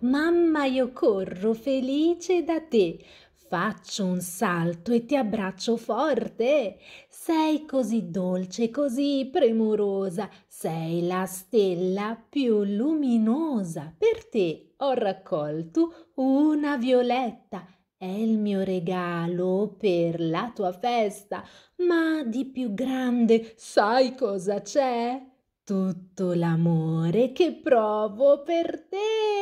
Mamma, io corro felice da te. Faccio un salto e ti abbraccio forte. Sei così dolce, così premurosa, sei la stella più luminosa. Per te ho raccolto una violetta. È il mio regalo per la tua festa. Ma di più grande, sai cosa c'è? Tutto l'amore che provo per te.